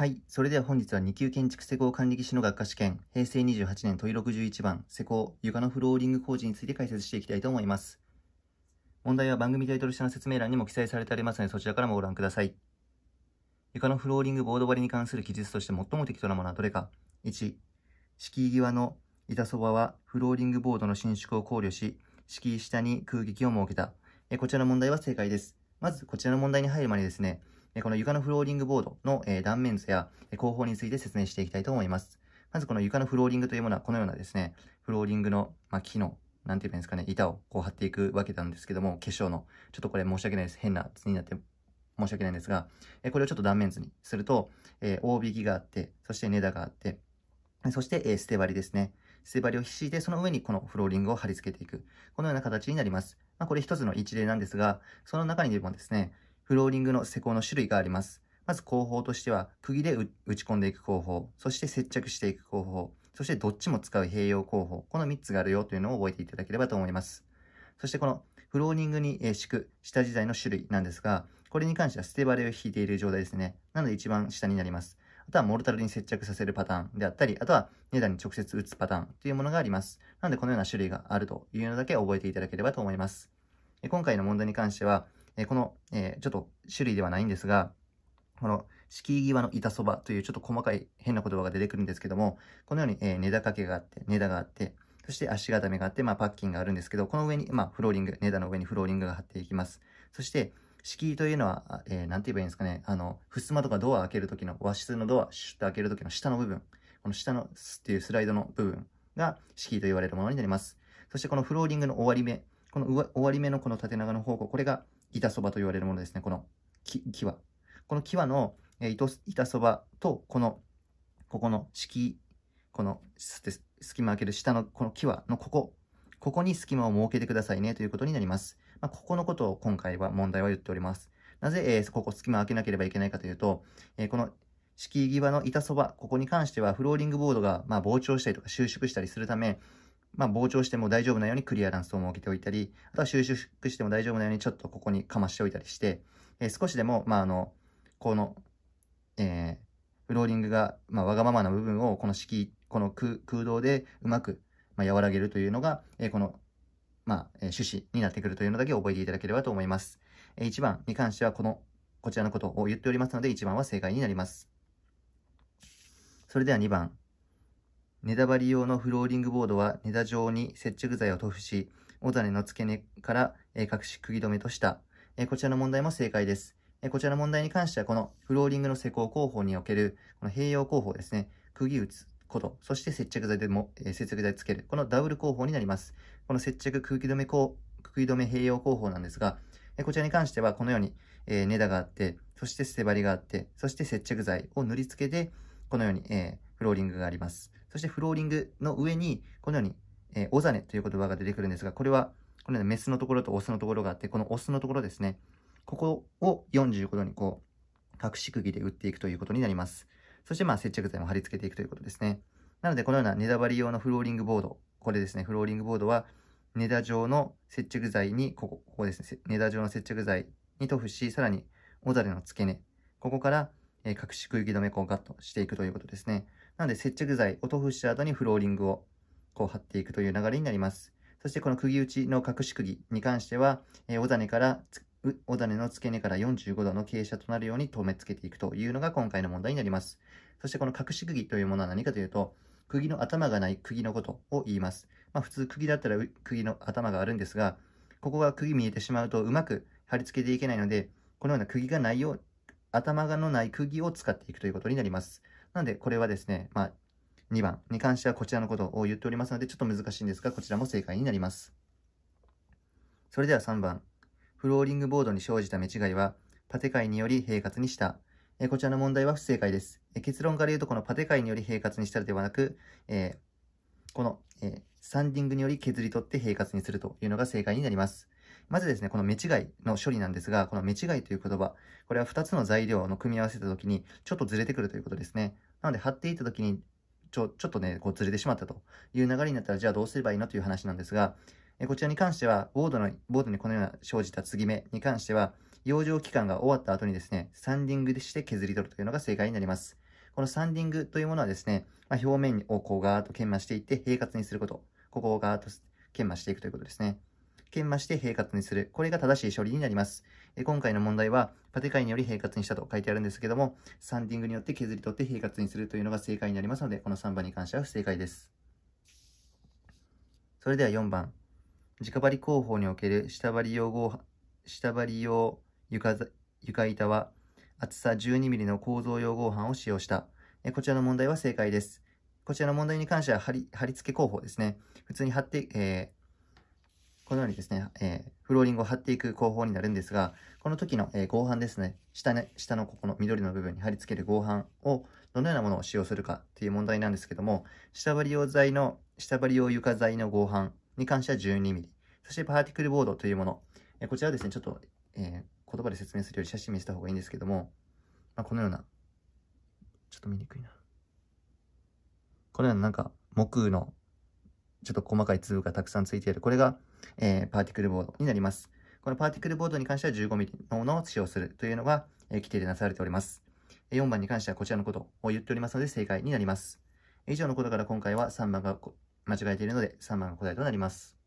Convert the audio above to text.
はい。それでは本日は2級建築施工管理技師の学科試験、平成28年問い61番、施工、床のフローリング工事について解説していきたいと思います。問題は番組タイトル下の説明欄にも記載されてありますので、そちらからもご覧ください。床のフローリングボード張りに関する記述として最も適当なものはどれか。1、敷居際の板そばはフローリングボードの伸縮を考慮し、敷居下に空撃を設けた。えこちらの問題は正解です。まず、こちらの問題に入る前にですね、この床のフローリングボードの断面図や工法について説明していきたいと思います。まずこの床のフローリングというものはこのようなですね、フローリングの、ま木の、なんて言うんですかね、板をこう貼っていくわけなんですけども、化粧の、ちょっとこれ申し訳ないです。変な図になって申し訳ないんですが、これをちょっと断面図にすると、え大引きがあって、そして根田があって、そして、え捨てりですね。捨てりを敷いて、その上にこのフローリングを貼り付けていく。このような形になります。まあ、これ一つの一例なんですが、その中にでもですね、フローリングの施工の種類があります。まず工法としては、釘で打ち込んでいく工法、そして接着していく工法、そしてどっちも使う併用工法、この3つがあるよというのを覚えていただければと思います。そしてこのフローリングに敷く下地材の種類なんですが、これに関しては捨てバレを引いている状態ですね。なので一番下になります。あとはモルタルに接着させるパターンであったり、あとは値段に直接打つパターンというものがあります。なのでこのような種類があるというのだけ覚えていただければと思います。今回の問題に関しては、えこの、えちょっと種類ではないんですが、この敷居際の板そばというちょっと細かい変な言葉が出てくるんですけども、このように、えー、根掛けがあって、根田があって、そして足固めがあって、まあ、パッキンがあるんですけど、この上に、まあ、フローリング、根田の上にフローリングが張っていきます。そして、敷居というのは、えー、なんて言えばいいんですかね、あの、襖とかドア開けるときの、和室のドア、シュッと開けるときの下の部分、この下のスっていうスライドの部分が敷居と言われるものになります。そしてこのフローリングの終わり目、この終わり目のこの縦長の方向、これが板そばと言われるものですね、このきこの際の、え糸板そばと、この、ここの敷この隙間開ける下のこの際のここ、ここに隙間を設けてくださいねということになります。まあ、ここのことを今回は問題は言っております。なぜ、えー、ここ隙間開けなければいけないかというと、えー、この敷居際の板そば、ここに関してはフローリングボードが、まあ、膨張したりとか収縮したりするため、まあ、膨張しても大丈夫なようにクリアランスを設けておいたり、あとは収縮しても大丈夫なようにちょっとここにかましておいたりして、えー、少しでも、まあ、あの、この、えー、フローリングが、まあ、わがままな部分をこの式、この空洞でうまく、まあ、和らげるというのが、えー、この、まあ、えー、趣旨になってくるというのだけ覚えていただければと思います。えー、1番に関してはこの、こちらのことを言っておりますので、1番は正解になります。それでは2番。ネタ張り用のフローリングボードはネタ状に接着剤を塗布し、お種の付け根から隠し釘止めとした。こちらの問題も正解です。こちらの問題に関しては、このフローリングの施工工法における、この併用工法ですね、釘打つこと、そして接着剤でも、え接着剤つける、このダブル工法になります。この接着空気止め工、空止め併用工法なんですが、えこちらに関してはこのように、えー、ネタがあって、そして捨て張りがあって、そして接着剤を塗りつけて、このように、えー、フローリングがあります。そしてフローリングの上に、このように、えー、おざねという言葉が出てくるんですが、これは、このようにメスのところとオスのところがあって、このオスのところですね、ここを45度にこう、隠し釘で打っていくということになります。そしてまあ接着剤も貼り付けていくということですね。なのでこのような根だばり用のフローリングボード、これですね、フローリングボードは、ネだ状の接着剤に、ここ、ここですね、ネだ状の接着剤に塗布し、さらに、おざれの付け根、ここから、えー、隠し釘止めをガッとしていくということですね。なので接着剤を塗布した後にフローリングをこう貼っていくという流れになります。そしてこの釘打ちの隠し釘に関しては、えー、尾種から、尾種の付け根から45度の傾斜となるように留め付けていくというのが今回の問題になります。そしてこの隠し釘というものは何かというと、釘の頭がない釘のことを言います。まあ、普通釘だったら釘の頭があるんですが、ここが釘見えてしまうとうまく貼り付けていけないので、このような釘がないよう、頭のない釘を使っていくということになります。なんで、これはですね、まあ、2番に関してはこちらのことを言っておりますので、ちょっと難しいんですが、こちらも正解になります。それでは3番。フローリングボードに生じた目違いは、パテ界により平滑にした。えこちらの問題は不正解です。え結論から言うと、このパテ界により平滑にしたではなく、えー、この、えー、ンディングにより削り取って平滑にするというのが正解になります。まずですね、この目違いの処理なんですが、この目違いという言葉、これは2つの材料の組み合わせた時にちょっとずれてくるということですね。なので、張っていった時に、ちょ、ちょっとね、こう、ずれてしまったという流れになったら、じゃあどうすればいいのという話なんですが、えこちらに関しては、ボードの、ボードにこのような生じた継ぎ目に関しては、養生期間が終わった後にですね、サンディングでして削り取るというのが正解になります。このサンディングというものはですね、まあ、表面をこうガーッと研磨していって、平滑にすること。ここをガーッと研磨していくということですね。研磨して平滑にする。これが正しい処理になります。今回の問題は、パテ界により平滑にしたと書いてあるんですけども、サンディングによって削り取って平滑にするというのが正解になりますので、この3番に関しては不正解です。それでは4番。直張り工法における下張り用下張り用床床板は、厚さ 12mm の構造用合板を使用した。こちらの問題は正解です。こちらの問題に関しては貼り、貼り付け工法ですね。普通に貼って、えーこのようにですね、えー、フローリングを貼っていく工法になるんですが、この時の、えー、合板ですね、下ね、下のここの緑の部分に貼り付ける合板をどのようなものを使用するかっていう問題なんですけども、下張り用材の、下張り用床材の合板に関しては 12mm、そしてパーティクルボードというもの、えー、こちらはですね、ちょっと、え言葉で説明するより写真見せた方がいいんですけども、まあ、このような、ちょっと見にくいな。このようななんか木のちょっと細かい粒がたくさんついている。これがえー、パーティクルボードになります。このパーティクルボードに関しては 15mm のものを使用するというのが、えー、規定でなされております。4番に関してはこちらのことを言っておりますので正解になります。以上のことから今回は3番が間違えているので3番が答えとなります。